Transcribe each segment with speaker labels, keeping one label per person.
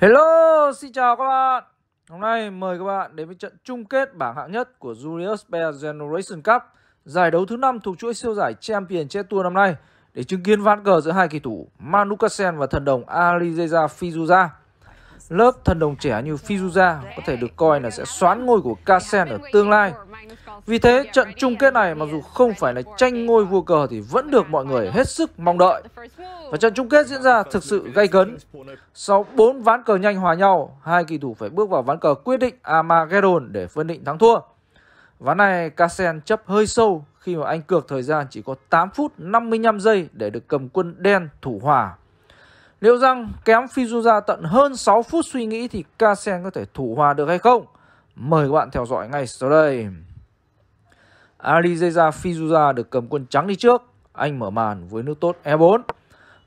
Speaker 1: Hello, xin chào các bạn. Hôm nay mời các bạn đến với trận chung kết bảng hạng nhất của Julius Bear Generation Cup, giải đấu thứ năm thuộc chuỗi siêu giải Champion Chess Tour năm nay để chứng kiến ván cờ giữa hai kỳ thủ Manukasen và thần đồng Alizeza Fizuza. Lớp thần đồng trẻ như Fizuza có thể được coi là sẽ xoán ngôi của Kasen ở tương lai. Vì thế, trận chung kết này mặc dù không phải là tranh ngôi vua cờ thì vẫn được mọi người hết sức mong đợi. Và trận chung kết diễn ra thực sự gay cấn. Sau 4 ván cờ nhanh hòa nhau, hai kỳ thủ phải bước vào ván cờ quyết định Armageddon để phân định thắng thua. Ván này Kasen chấp hơi sâu khi mà anh cược thời gian chỉ có 8 phút 55 giây để được cầm quân đen thủ hòa. Liệu rằng kém Fizuza tận hơn 6 phút suy nghĩ thì Kasen có thể thủ hòa được hay không? Mời các bạn theo dõi ngay sau đây. Alizeza Fizuza được cầm quân trắng đi trước. Anh mở màn với nước tốt E4.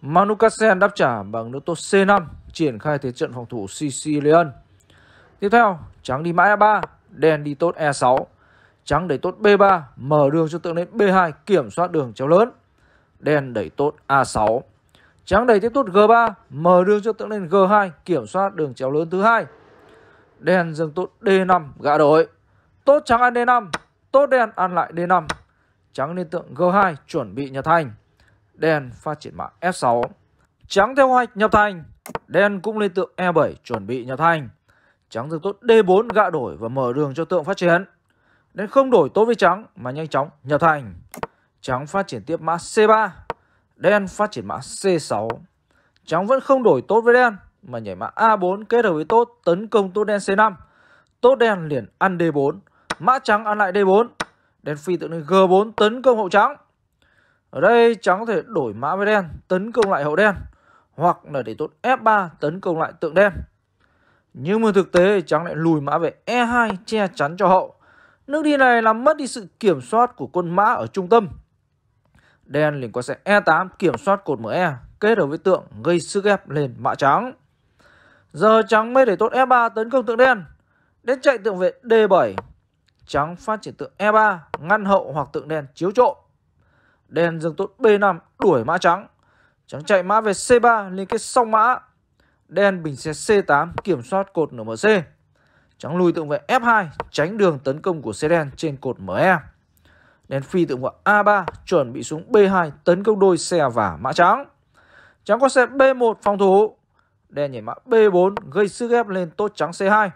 Speaker 1: Manu Kasen đáp trả bằng nước tốt C5 triển khai thế trận phòng thủ Sicilian. Tiếp theo, trắng đi mã E3, đen đi tốt E6. Trắng đẩy tốt B3, mở đường cho tượng lên B2 kiểm soát đường chéo lớn. Đen đẩy tốt A6. Trắng đẩy tiếp tốt G3, mở đường cho tượng lên G2, kiểm soát đường chéo lớn thứ hai. Đen dừng tốt D5, gã đổi. Tốt trắng ăn D5, tốt đen ăn lại D5. Trắng lên tượng G2, chuẩn bị nhập thành. Đen phát triển mã F6. Trắng theo hoạch nhập thành. Đen cũng lên tượng E7, chuẩn bị nhập thành. Trắng dừng tốt D4, gã đổi và mở đường cho tượng phát triển. Đen không đổi tốt với trắng mà nhanh chóng nhập thành. Trắng phát triển tiếp mã C3 Đen phát triển mã C6. Trắng vẫn không đổi tốt với đen mà nhảy mã A4 kết hợp với tốt tấn công tốt đen C5. Tốt đen liền ăn D4, mã trắng ăn lại D4. Đen phi tự lên G4 tấn công hậu trắng. Ở đây trắng có thể đổi mã với đen tấn công lại hậu đen hoặc là để tốt F3 tấn công lại tượng đen. Nhưng mà thực tế trắng lại lùi mã về E2 che chắn cho hậu. Nước đi này làm mất đi sự kiểm soát của quân mã ở trung tâm. Đen liền qua xe E8 kiểm soát cột mở e kết hợp với tượng gây sức ép lên mã trắng. Giờ trắng mới để tốt E3 tấn công tượng đen. Đến chạy tượng vệ D7. Trắng phát triển tượng E3 ngăn hậu hoặc tượng đen chiếu trộm. Đen dừng tốt B5 đuổi mã trắng. Trắng chạy mã về C3 liên kết song mã. Đen bình xe C8 kiểm soát cột NMC. Trắng lùi tượng vệ F2 tránh đường tấn công của xe đen trên cột ME đến phi tự ngoại A3 chuẩn bị xuống B2 tấn công đôi xe và mã trắng. Trắng có xe B1 phòng thủ, đen nhảy mã B4 gây sức ép lên tốt trắng C2.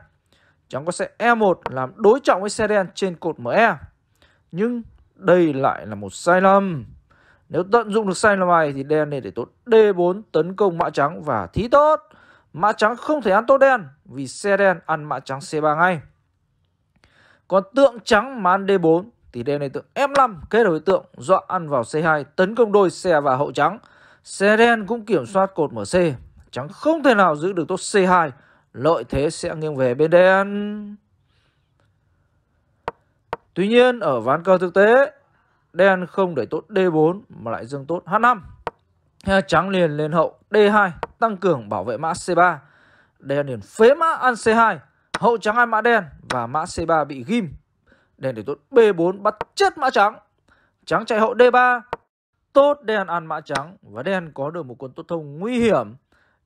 Speaker 1: Trắng có xe E1 làm đối trọng với xe đen trên cột ME. Nhưng đây lại là một sai lầm. Nếu tận dụng được sai lầm này thì đen nên để tốt D4 tấn công mã trắng và thí tốt. Mã trắng không thể ăn tốt đen vì xe đen ăn mã trắng C3 ngay. Còn tượng trắng mà ăn D4 tỷ đêm đối tượng F5 kết đối tượng dọa ăn vào C2 tấn công đôi xe và hậu trắng. Xe đen cũng kiểm soát cột mở C. Trắng không thể nào giữ được tốt C2. Lợi thế sẽ nghiêng về bên đen. Tuy nhiên ở ván cờ thực tế đen không đẩy tốt D4 mà lại dương tốt H5. Trắng liền lên hậu D2 tăng cường bảo vệ mã C3. Đen liền phế mã ăn C2. Hậu trắng ăn mã đen và mã C3 bị ghim Đèn để tốt B4 bắt chết mã trắng. Trắng chạy hậu D3. Tốt đen ăn mã trắng và đen có được một con tốt thông nguy hiểm.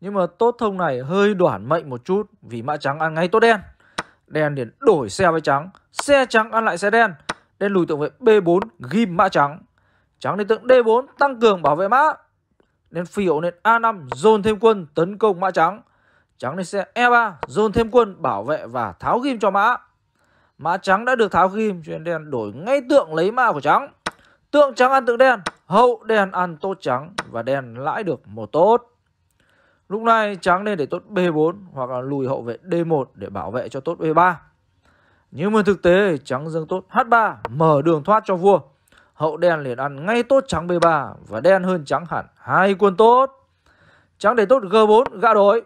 Speaker 1: Nhưng mà tốt thông này hơi đoản mệnh một chút vì mã trắng ăn ngay tốt đen. Đen để đổi xe với trắng. Xe trắng ăn lại xe đen. Đen lùi tượng vệ B4 ghim mã trắng. Trắng đến tượng D4 tăng cường bảo vệ mã. Đen phi hậu lên A5 dồn thêm quân tấn công mã trắng. Trắng lên xe E3 dồn thêm quân bảo vệ và tháo ghim cho mã. Mã trắng đã được tháo ghim, chuyện đen đổi ngay tượng lấy mã của trắng. Tượng trắng ăn tượng đen, hậu đen ăn tốt trắng và đen lãi được một tốt. Lúc này trắng nên để tốt B4 hoặc là lùi hậu vệ D1 để bảo vệ cho tốt B3. Nhưng mà thực tế trắng dương tốt H3 mở đường thoát cho vua. Hậu đen liền ăn ngay tốt trắng B3 và đen hơn trắng hẳn hai quân tốt. Trắng để tốt G4 gạ đổi.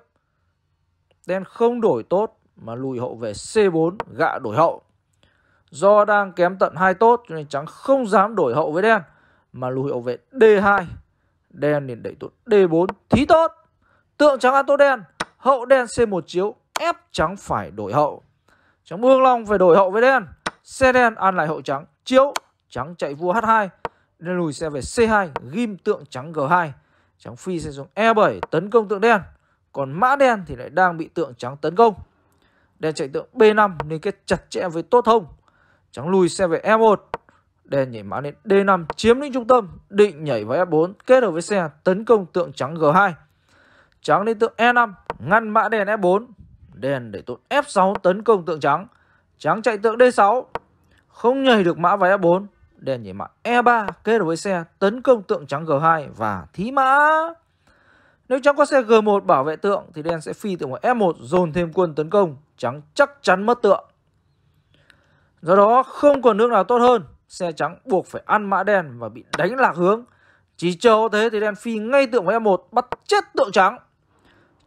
Speaker 1: Đen không đổi tốt mà lùi hậu về C4 gạ đổi hậu. Do đang kém tận hai tốt cho nên trắng không dám đổi hậu với đen mà lùi hậu vệ D2. Đen liền đẩy tốt D4 thí tốt. Tượng trắng ăn tốt đen, hậu đen C1 chiếu ép trắng phải đổi hậu. Trắng Vương Long phải đổi hậu với đen. Xe đen ăn lại hậu trắng, chiếu trắng chạy vua H2. Đen lùi xe về C2, ghim tượng trắng G2. Trắng phi sẽ xuống E7 tấn công tượng đen. Còn mã đen thì lại đang bị tượng trắng tấn công. Đen chạy tượng B5 nên kết chặt chẽ với tốt thông. Trắng lùi xe về E1. Đen nhảy mã lên D5 chiếm lĩnh trung tâm, định nhảy vào F4 e kết hợp với xe tấn công tượng trắng G2. Trắng lên tượng E5 ngăn mã đen F4. E đèn để tụt F6 tấn công tượng trắng. Trắng chạy tượng D6 không nhảy được mã vào F4. E đèn nhảy mã E3 kết hợp với xe tấn công tượng trắng G2 và thí mã. Nếu trắng có xe G1 bảo vệ tượng thì đen sẽ phi tượng vào F1 dồn thêm quân tấn công. Trắng chắc chắn mất tượng. Do đó không còn nước nào tốt hơn, xe trắng buộc phải ăn mã đen và bị đánh lạc hướng. Chỉ chờ thế thì đen phi ngay tượng F1 bắt chết tượng trắng.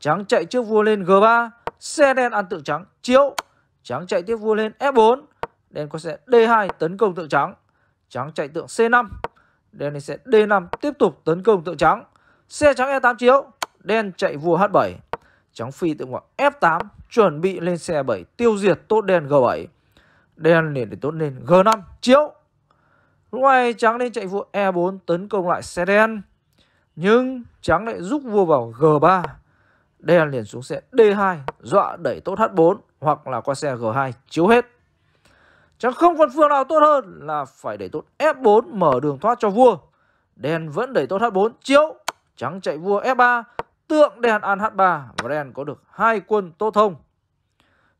Speaker 1: Trắng chạy trước vua lên G3, xe đen ăn tượng trắng chiếu. Trắng chạy tiếp vua lên F4, đen có xe D2 tấn công tượng trắng. Trắng chạy tượng C5, đen sẽ D5 tiếp tục tấn công tượng trắng. Xe trắng E8 chiếu, đen chạy vua H7. Trắng phi tượng ngoặc F8 chuẩn bị lên xe 7 tiêu diệt tốt đen G7 đen liền để tốt nền G5 chiếu lúc này trắng lên chạy vua E4 tấn công lại xe đen nhưng trắng lại rút vua vào G3 đen liền xuống xe D2 dọa đẩy tốt H4 hoặc là qua xe G2 chiếu hết trắng không còn phương nào tốt hơn là phải đẩy tốt F4 mở đường thoát cho vua. Đen vẫn đẩy tốt H4 chiếu. Trắng chạy vua F3 tượng đen ăn H3 và đen có được hai quân tốt thông.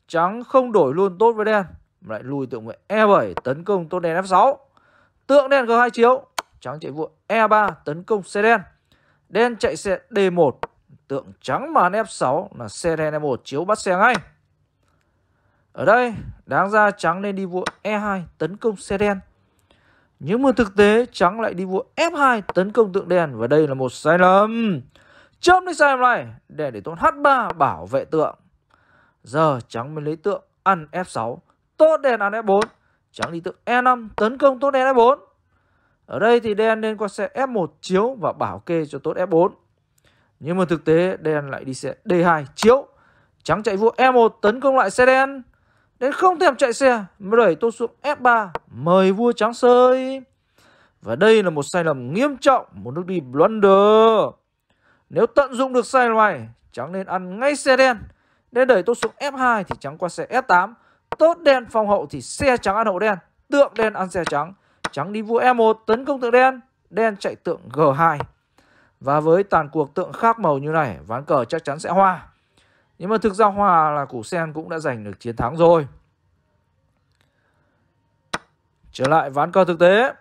Speaker 1: Trắng không đổi luôn tốt với đen lại lui tượng nguyện E7 tấn công tốt đen F6 tượng đen G2 chiếu trắng chạy vua E3 tấn công xe đen đen chạy xe D1 tượng trắng màn F6 là xe đen E1 chiếu bắt xe ngay ở đây đáng ra trắng nên đi vua E2 tấn công xe đen nhưng mà thực tế trắng lại đi vua F2 tấn công tượng đen và đây là một sai lầm chấm đi sai lầm này để để tốn H3 bảo vệ tượng giờ trắng mới lấy tượng ăn F6 tốt đèn ăn F4 trắng đi tượng E5 tấn công tốt đèn F4 ở đây thì đen nên qua xe F1 chiếu và bảo kê cho tốt F4 nhưng mà thực tế đen lại đi xe D2 chiếu trắng chạy vua E1 tấn công lại xe đen đen không thèm chạy xe mới đẩy tốt xuống F3 mời vua trắng sơi và đây là một sai lầm nghiêm trọng một nước đi blunder nếu tận dụng được sai lầm này trắng nên ăn ngay xe đen đen đẩy tốt xuống F2 thì trắng qua xe F8 tốt đen phòng hậu thì xe trắng ăn hậu đen tượng đen ăn xe trắng trắng đi vua e1 tấn công tượng đen đen chạy tượng g2 và với tàn cuộc tượng khác màu như này ván cờ chắc chắn sẽ hoa nhưng mà thực ra hòa là củ sen cũng đã giành được chiến thắng rồi trở lại ván cờ thực tế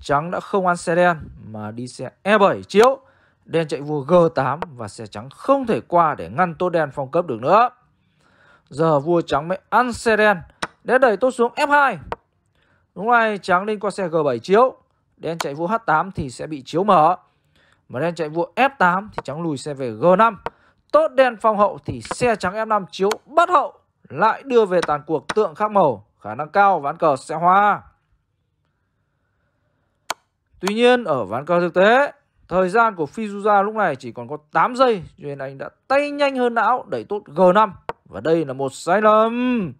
Speaker 1: trắng đã không ăn xe đen mà đi xe e7 chiếu đen chạy vua g8 và xe trắng không thể qua để ngăn tốt đen phong cấp được nữa Giờ vua trắng mới ăn xe đen để đẩy tốt xuống F2. đúng rồi trắng lên qua xe G7 chiếu, đen chạy vua H8 thì sẽ bị chiếu mở. Mà đen chạy vua F8 thì trắng lùi xe về G5. Tốt đen phong hậu thì xe trắng F5 chiếu bắt hậu lại đưa về tàn cuộc tượng khác màu, khả năng cao ván cờ sẽ hoa Tuy nhiên ở ván cờ thực tế, thời gian của Fizuza lúc này chỉ còn có 8 giây cho nên anh đã tay nhanh hơn não đẩy tốt G5 và đây là một sai lầm.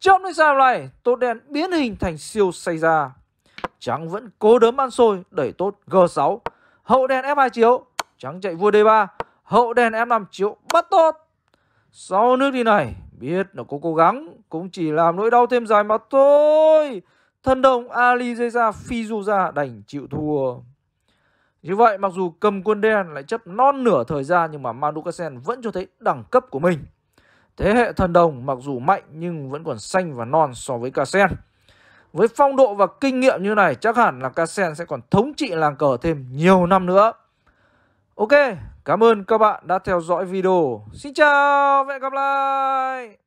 Speaker 1: Trong những sai lầm này, tốt đen biến hình thành siêu say ra. Trắng vẫn cố đấm ăn xôi, đẩy tốt G6. Hậu đen F2 chiếu, trắng chạy vua D3. Hậu đen F5 chiếu bắt tốt. Sau nước đi này, biết là có cố gắng, cũng chỉ làm nỗi đau thêm dài mà thôi. Thân đồng Ali ra phi du ra đành chịu thua. Như vậy, mặc dù cầm quân đen lại chấp non nửa thời gian nhưng mà Manu Kassen vẫn cho thấy đẳng cấp của mình. Thế hệ thần đồng mặc dù mạnh nhưng vẫn còn xanh và non so với Casen. Với phong độ và kinh nghiệm như này chắc hẳn là Casen sẽ còn thống trị làng cờ thêm nhiều năm nữa. Ok, cảm ơn các bạn đã theo dõi video. Xin chào, và hẹn gặp lại.